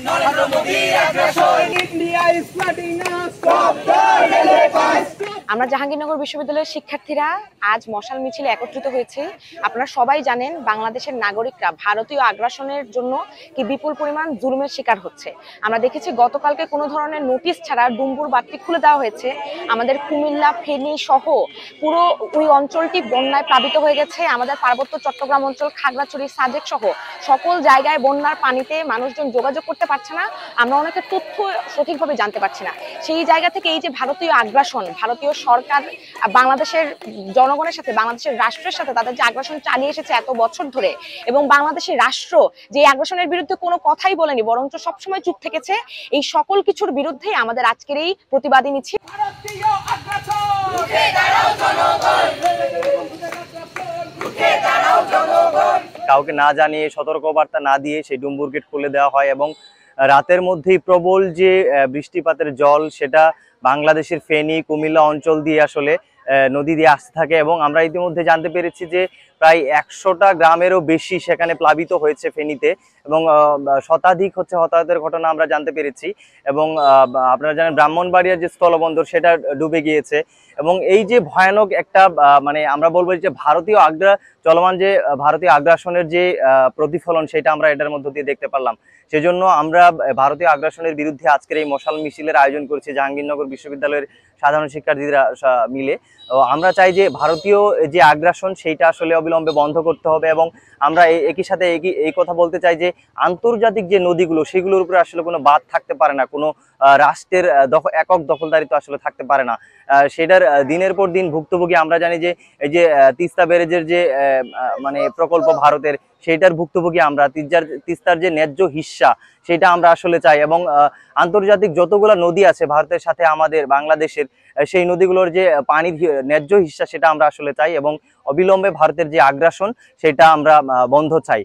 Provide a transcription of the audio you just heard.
Nnarendra Modi aggressor. India is flooding us. Stop the yellow আমরা জাহাঙ্গীরনগর বিশ্ববিদ্যালয়ের শিক্ষার্থীরা আজ মশাল মিছিলে একত্রিত হয়েছে আপনারা সবাই জানেন বাংলাদেশের নাগরিকরা ভারতীয় আগ্রাসনের জন্য কি বিপুল পরিমাণ জুলুমের শিকার হচ্ছে আমরা দেখেছি গতকালকে কোনো ধরনের নোটিশ ছাড়া ডুম্বুর বাতটি খুলে দেওয়া হয়েছে আমাদের কুমিল্লা ফেনী সহ পুরো ওই অঞ্চলটি বন্যায় প্লাবিত হয়ে গেছে আমাদের পার্বত্য চট্টগ্রাম অঞ্চল খাগড়াছড়ি সাজেক সহ সকল জায়গায় বন্যার পানিতে মানুষজন যোগাযোগ করতে পারছে না আমরা অনেকে তথ্য সঠিকভাবে জানতে পারছি না সেই জায়গা থেকে এই যে ভারতীয় আগ্রাসন ভারতীয় সরকার বাংলাদেশের জনগণের সাথে বাংলাদেশের রাষ্ট্রের সাথে তাদের যে আগ্রাসন চালিয়ে এসেছে এত বছর ধরে এবং বাংলাদেশের রাষ্ট্র যে আগ্রাসনের বিরুদ্ধে কোনো কথাই বলেনি বরঞ্চ সবসময় চুপ থেকেছে এই সকল কিছুর বিরুদ্ধে আমাদের আজকের এই প্রতিবাদী মিছিল কাউকে না জানিয়ে সতর্ক বার্তা না দিয়ে সেই ডুম্বুর গেট খুলে দেওয়া হয় এবং রাতের মধ্যেই প্রবল যে বৃষ্টিপাতের জল সেটা বাংলাদেশের ফেনী কুমিল্লা অঞ্চল দিয়ে আসলে নদী দিয়ে আসতে থাকে এবং আমরা ইতিমধ্যে জানতে পেরেছি যে প্রায় একশোটা গ্রামেরও বেশি সেখানে প্লাবিত হয়েছে ফেনীতে এবং শতাধিক হচ্ছে হতাহতের ঘটনা আমরা জানতে পেরেছি এবং আপনারা জানেন ব্রাহ্মণবাড়িয়ার যে স্থলবন্দর সেটা ডুবে গিয়েছে এবং এই যে ভয়ানক একটা মানে আমরা বলবো যে ভারতীয় আগ্রা চলমান যে ভারতীয় আগ্রাসনের যে প্রতিফলন সেটা আমরা এটার মধ্য দিয়ে দেখতে পারলাম সেজন্য আমরা ভারতীয় আগ্রাসনের বিরুদ্ধে আজকের এই মশাল মিছিলের আয়োজন করেছি জাহাঙ্গীরনগর বিশ্ববিদ্যালয়ের সাধারণ শিক্ষার্থীরা মিলে আমরা চাই যে ভারতীয় যে আগ্রাসন সেইটা আসলে অবিলম্ব অবিলম্বে বন্ধ করতে হবে এবং আমরা একই সাথে এই কথা বলতে চাই যে আন্তর্জাতিক যে নদীগুলো সেগুলোর উপরে আসলে কোনো বাদ থাকতে পারে না কোনো রাষ্ট্রের একক দখলদারিত্ব আসলে থাকতে পারে না সেটার দিনের পর দিন ভুক্তভোগী আমরা জানি যে এই যে তিস্তা ব্যারেজের যে মানে প্রকল্প ভারতের সেটার ভুক্তভোগী আমরা তিস্তার তিস্তার যে ন্যায্য হিস্সা সেটা আমরা আসলে চাই এবং আন্তর্জাতিক যতগুলো নদী আছে ভারতের সাথে আমাদের বাংলাদেশের সেই নদীগুলোর যে পানির ন্যায্য হিস্সা সেটা আমরা আসলে চাই এবং অবিলম্বে ভারতের যে আগ্রাসন সেটা আমরা বন্ধ চাই